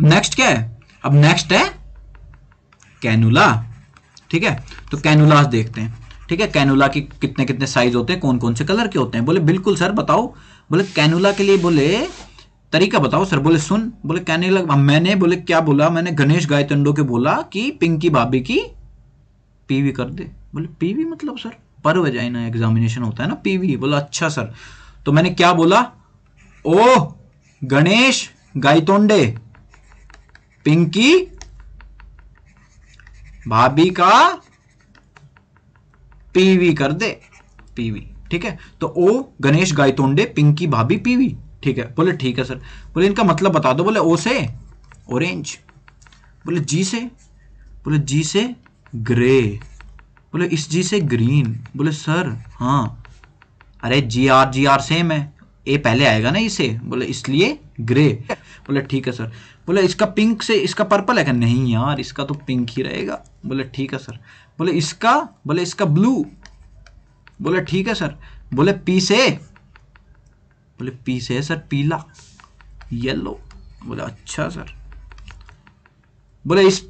next क्या है अब नेक्स्ट है कैनुला ठीक है तो कैनुलास देखते हैं ठीक है कैनुला की कितने कितने साइज होते हैं कौन कौन से कलर के होते हैं बोले बिल्कुल सर बताओ बोले कैनुला के लिए बोले तरीका बताओ सर बोले सुन बोले कहने लगा मैंने बोले क्या बोला मैंने गणेश गायतंडो के बोला कि पिंकी भाभी की पीवी कर दे बोले पीवी मतलब सर पर ना एग्जामिनेशन होता है ना पीवी बोला अच्छा सर तो मैंने क्या बोला ओ गणेश गायतोंडे पिंकी भाभी का पीवी कर दे पीवी ठीक है तो ओ गणेश गायतोंडे पिंकी भाभी पीवी ठीक है बोले ठीक है सर बोले इनका मतलब बता दो बोले ओ से ऑरेंज बोले जी से बोले जी से ग्रे बोले इस जी से ग्रीन बोले सर हाँ अरे G R G R same है ए पहले आएगा ना इसे बोले इसलिए ग्रे बोले ठीक है सर बोले इसका पिंक से इसका पर्पल है क्या नहीं यार इसका तो पिंक ही रहेगा बोले ठीक है सर बोले इसका बोले इसका ब्लू बोले ठीक है सर बोले पी से बोले पी से है सर पीला येलो बोले अच्छा सर बोले इस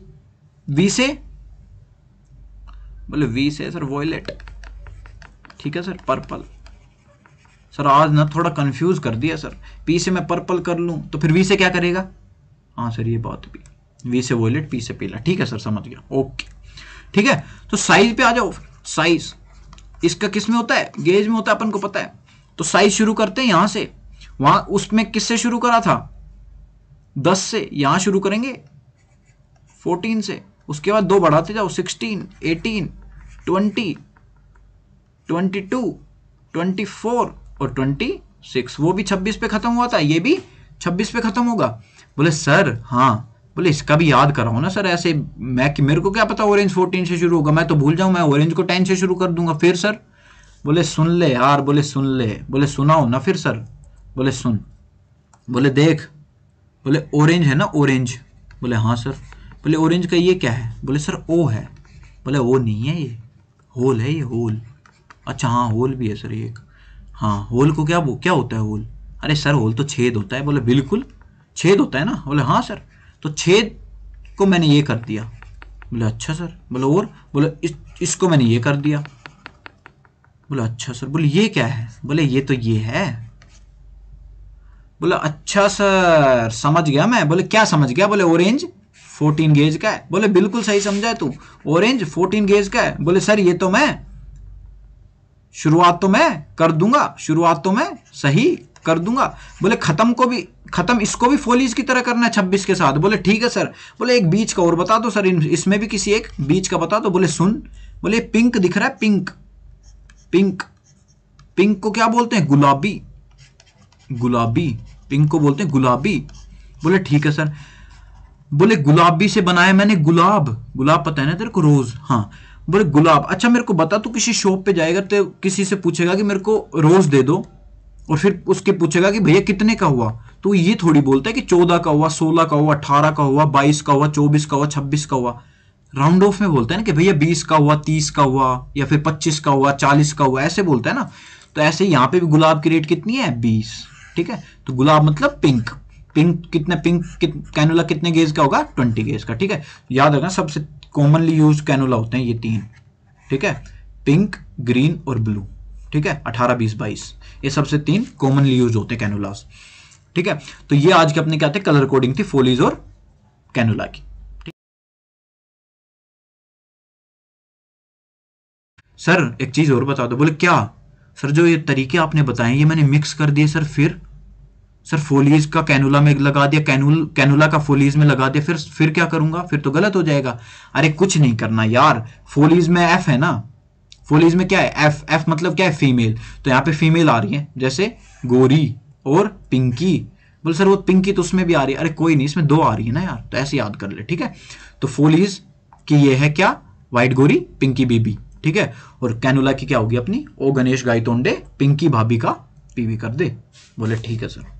वी से बोले वी से सर वॉयलेट ठीक है सर पर्पल सर आज ना थोड़ा कंफ्यूज कर दिया सर पी से मैं पर्पल कर लूँ तो फिर वी से क्या करेगा हाँ सर ये बात भी वी से वोलेट पी से पीला ठीक है सर समझ गया ओके ठीक है तो साइज पे आ जाओ साइज इसका किस में होता है गेज में होता है अपन को पता है तो साइज शुरू करते हैं यहाँ से वहां उसमें किससे शुरू करा था दस से यहाँ शुरू करेंगे फोर्टीन से उसके बाद दो बढ़ाते जाओ sixteen eighteen twenty twenty two twenty four और ट्वेंटी सिक्स वो भी छब्बीस पे खत्म हुआ था ये भी छब्बीस पे खत्म होगा बोले सर हाँ बोले इसका भी याद कराओ ना सर ऐसे मैं कि मेरे को क्या पता ऑरेंज फोर्टीन से शुरू होगा मैं तो भूल जाऊं मैं ऑरेंज को टेन से शुरू कर दूंगा फिर सर बोले सुन ले यार बोले सुन ले बोले सुनाओ ना फिर सर बोले सुन बोले देख बोले ऑरेंज है ना ऑरेंज बोले हाँ सर बोले ऑरेंज का ये क्या है बोले सर ओ है बोले ओ नहीं है ये होल है ये होल अच्छा हाँ होल भी है सर ये हाँ होल को क्या वो क्या होता है होल अरे सर होल तो छेद होता है बोले बिल्कुल छेद होता है ना बोले हाँ सर तो छेद को मैंने ये कर दिया बोले अच्छा सर बोले और बोले इस इसको मैंने ये कर दिया बोले अच्छा सर बोले ये क्या है बोले ये तो ये है बोले अच्छा सर समझ गया मैं बोले क्या समझ गया बोले ऑरेंज फोर्टीन गेज का है बोले बिल्कुल सही समझा है तू ऑरेंज फोर्टीन गेज का है बोले सर ये तो मैं शुरुआत तो मैं कर दूंगा शुरुआत तो मैं सही कर दूंगा बोले खत्म को भी खत्म इसको भी फोलीज की तरह करना है छब्बीस के साथ बोले ठीक है सर बोले एक बीच का और बता दो सर इसमें भी किसी एक बीच का बता दो बोले सुन बोले पिंक दिख रहा है पिंक पिंक पिंक को क्या बोलते हैं गुलाबी गुलाबी पिंक को बोलते हैं गुलाबी बोले ठीक है सर बोले गुलाबी से बनाया मैंने गुलाब गुलाब पता है ना तेरे को रोज हाँ बोले गुलाब अच्छा मेरे को बता तू किसी शॉप पे जाएगा तो किसी से पूछेगा कि मेरे को रोज दे दो और फिर उसके पूछेगा कि भैया कितने का हुआ तो ये थोड़ी बोलता है कि चौदह का हुआ सोलह का हुआ अठारह का हुआ बाईस का हुआ चौबीस का हुआ छब्बीस का हुआ राउंड ऑफ में बोलता है ना कि भैया बीस का हुआ तीस का हुआ या फिर पच्चीस का हुआ चालीस का हुआ ऐसे बोलता है ना तो ऐसे यहाँ पे भी गुलाब की रेट कितनी है बीस ठीक है तो गुलाब मतलब पिंक पिंक कितने पिंक कित, कैनुला कितने गेज का होगा ट्वेंटी गेज का ठीक है याद रखना सबसे कॉमनली यूज कैनोला होते हैं ये तीन ठीक है पिंक ग्रीन और ब्लू ठीक है अठारह बीस बाईस ये सबसे तीन कॉमनली यूज होते हैं कैनोलास ठीक है तो ये आज के अपने क्या थे कलर कोडिंग थी फोलीज और कैनोला की सर एक चीज और बता दो बोले क्या सर जो ये तरीके आपने बताए ये मैंने मिक्स कर दिए सर फिर सर फोलीज का कैनुला में लगा दिया कैनुल कैनुला का फोलीज में लगा दिया फिर फिर क्या करूंगा फिर तो गलत हो जाएगा अरे कुछ नहीं करना यार फोलीज में एफ है ना फोलीज में क्या है एफ एफ मतलब क्या है फीमेल तो यहाँ पे फीमेल आ रही है जैसे गोरी और पिंकी बोले सर वो पिंकी तो उसमें भी आ रही है अरे कोई नहीं इसमें दो आ रही है ना यार तो ऐसे याद कर ले ठीक है तो फोलीज की ये है क्या वाइट गोरी पिंकी बीबी ठीक है और कैनुला की क्या होगी अपनी ओ गणेश गायतोंडे पिंकी भाभी का पीवी कर दे बोले ठीक है सर